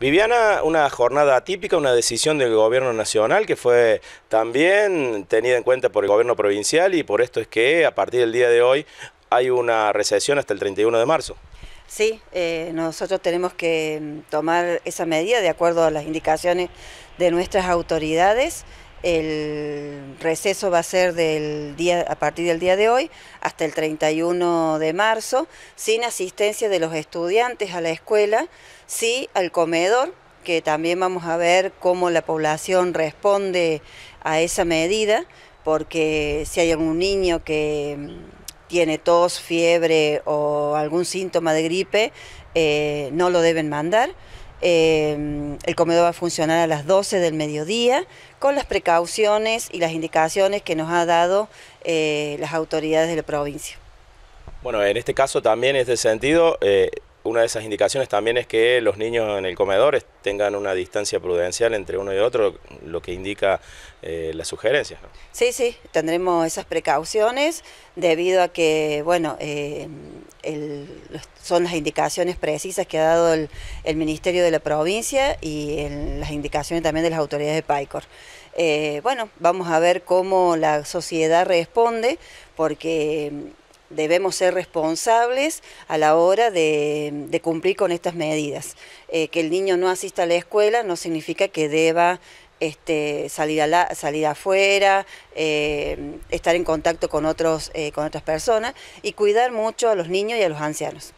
Viviana, una jornada atípica, una decisión del gobierno nacional que fue también tenida en cuenta por el gobierno provincial y por esto es que a partir del día de hoy hay una recesión hasta el 31 de marzo. Sí, eh, nosotros tenemos que mm, tomar esa medida de acuerdo a las indicaciones de nuestras autoridades. El receso va a ser del día, a partir del día de hoy hasta el 31 de marzo, sin asistencia de los estudiantes a la escuela, sí al comedor, que también vamos a ver cómo la población responde a esa medida, porque si hay algún niño que mm, tiene tos, fiebre o algún síntoma de gripe, eh, no lo deben mandar. Em, el comedor va a funcionar a las 12 del mediodía con las precauciones y las indicaciones que nos ha dado eh, las autoridades de la provincia. Bueno, en este caso también, en este sentido, eh, una de esas indicaciones también es que los niños en el comedor tengan una distancia prudencial entre uno y otro, lo que indica eh, las sugerencias. Sí, sí, tendremos esas precauciones debido a que, bueno, eh, son las indicaciones precisas que ha dado el, Ministerio de la Provincia y las indicaciones también de las autoridades de PAICOR. Eh, bueno, vamos a ver cómo la sociedad responde, porque debemos ser responsables a la hora de, cumplir con estas medidas. Eh, que el niño no asista a la escuela no significa que deba este, salir, a salir afuera, eh, estar en contacto con, otros, eh, con otras personas y cuidar mucho a los niños y a los ancianos.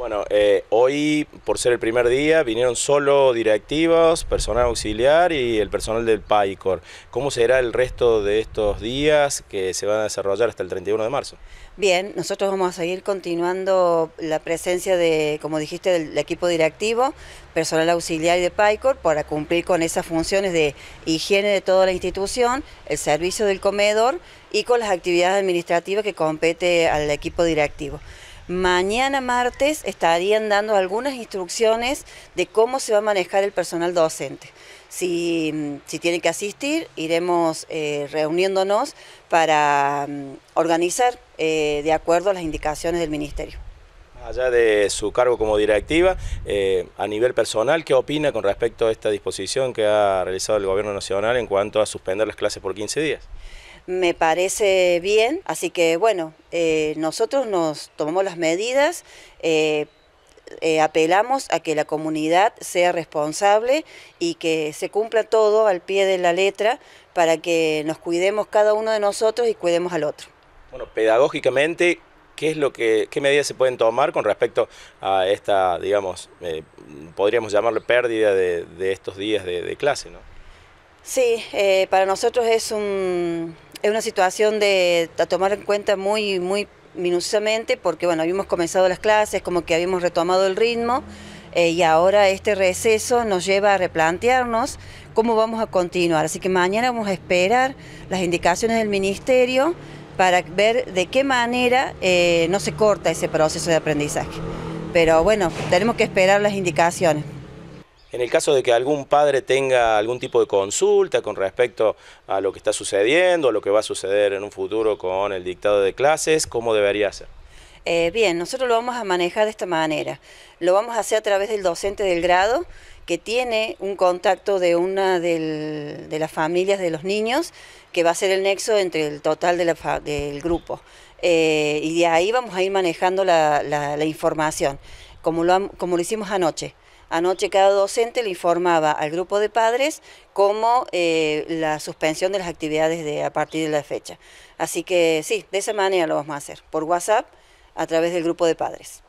Bueno, eh, hoy, por ser el primer día, vinieron solo directivos, personal auxiliar y el personal del PAICOR. ¿Cómo será el resto de estos días que se van a desarrollar hasta el 31 de marzo? Bien, nosotros vamos a seguir continuando la presencia de, como dijiste, del equipo directivo, personal auxiliar y de PAICOR para cumplir con esas funciones de higiene de toda la institución, el servicio del comedor y con las actividades administrativas que compete al equipo directivo. Mañana martes estarían dando algunas instrucciones de cómo se va a manejar el personal docente. Si, mm, si tienen que asistir, iremos eh, reuniéndonos para mm, organizar eh, de acuerdo a las indicaciones del Ministerio. Allá de su cargo como directiva, eh, a nivel personal, ¿qué opina con respecto a esta disposición que ha realizado el Gobierno Nacional en cuanto a suspender las clases por 15 días? me parece bien. Así que bueno, eh, nosotros nos tomamos las medidas. Eh, eh, apelamos a que la comunidad sea responsable y que se cumpla todo al pie de la letra para que nos cuidemos cada uno de nosotros y cuidemos al otro. Bueno, pedagógicamente, ¿qué es lo que, qué medidas se pueden tomar con respecto a esta, digamos, podríamos llamarle pérdida de, estos días de, clase, ¿no? Sí, para nosotros es un es una situación de a tomar en cuenta muy, muy minuciosamente porque bueno, habíamos comenzado las clases, como que habíamos retomado el ritmo eh, y ahora este receso nos lleva a replantearnos cómo vamos a continuar. Así que mañana vamos a esperar las indicaciones del Ministerio para ver de qué manera eh, no se corta ese proceso de aprendizaje. Pero bueno, tenemos que esperar las indicaciones. En el caso de que algún padre tenga algún tipo de consulta con respecto a lo que está sucediendo, a lo que va a suceder en un futuro con el dictado de clases, ¿cómo debería hacer? Eh, bien, nosotros lo vamos a manejar de esta manera. Lo vamos a hacer a través del docente del grado que tiene un contacto de una de las familias de los niños, que va a ser el nexo entre el total del grupo. Eh, y de ahí vamos a ir manejando la, información, como lo hicimos anoche. Anoche cada docente le informaba al grupo de padres como eh, la suspensión de las actividades a partir de la fecha. Así que sí, de esa manera lo vamos a hacer, por WhatsApp, a través del grupo de padres.